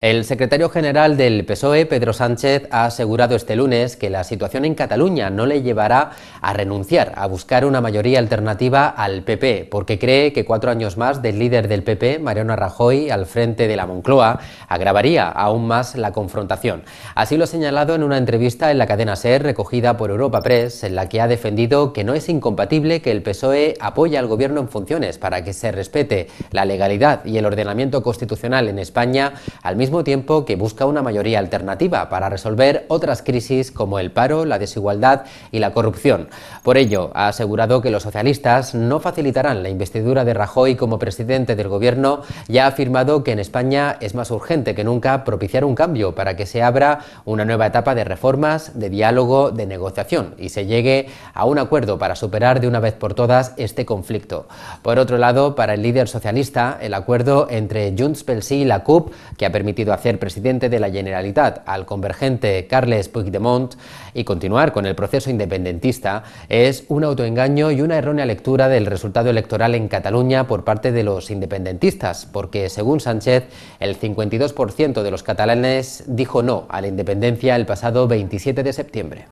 El secretario general del PSOE, Pedro Sánchez, ha asegurado este lunes que la situación en Cataluña no le llevará a renunciar a buscar una mayoría alternativa al PP, porque cree que cuatro años más del líder del PP, Mariano Rajoy, al frente de la Moncloa, agravaría aún más la confrontación. Así lo ha señalado en una entrevista en la cadena SER recogida por Europa Press, en la que ha defendido que no es incompatible que el PSOE apoye al gobierno en funciones para que se respete la legalidad y el ordenamiento constitucional en España al mismo tiempo que busca una mayoría alternativa para resolver otras crisis como el paro, la desigualdad y la corrupción. Por ello, ha asegurado que los socialistas no facilitarán la investidura de Rajoy como presidente del Gobierno y ha afirmado que en España es más urgente que nunca propiciar un cambio para que se abra una nueva etapa de reformas, de diálogo, de negociación y se llegue a un acuerdo para superar de una vez por todas este conflicto. Por otro lado, para el líder socialista, el acuerdo entre Junts pel Sí y la CUP, que ha permitido hacer presidente de la Generalitat al convergente Carles Puigdemont y continuar con el proceso independentista es un autoengaño y una errónea lectura del resultado electoral en Cataluña por parte de los independentistas, porque según Sánchez, el 52% de los catalanes dijo no a la independencia el pasado 27 de septiembre.